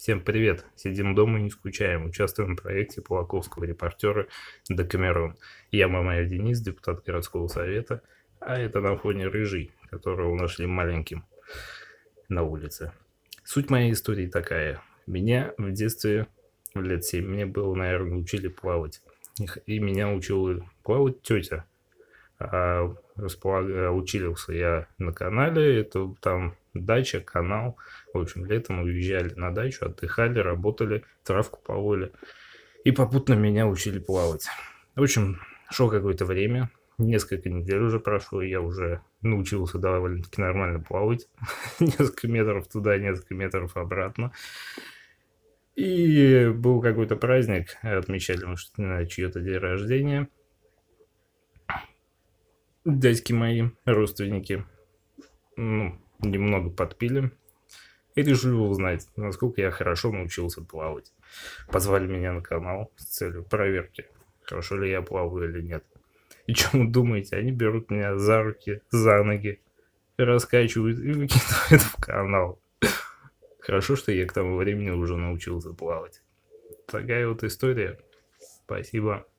Всем привет! Сидим дома и не скучаем. Участвуем в проекте Полаковского репортера «Докамерон». Я Мамаев Денис, депутат городского совета, а это на фоне рыжий, которого нашли маленьким на улице. Суть моей истории такая. Меня в детстве, в лет 7, мне было, наверное, учили плавать. И меня учила плавать тетя. А располаг... Э, учился я на канале, это там дача, канал. В общем, летом уезжали на дачу, отдыхали, работали, травку пололи. И попутно меня учили плавать. В общем, шло какое-то время, несколько недель уже прошло, и я уже научился довольно-таки нормально плавать. несколько метров туда, несколько метров обратно. И был какой-то праздник, отмечали мы чье-то день рождения – дядьки мои, родственники, ну, немного подпили. И решили узнать, насколько я хорошо научился плавать. Позвали меня на канал с целью проверки, хорошо ли я плаваю или нет. И чем вы думаете, они берут меня за руки, за ноги, раскачивают и выкидывают в канал. Хорошо, что я к тому времени уже научился плавать. Такая вот история. Спасибо.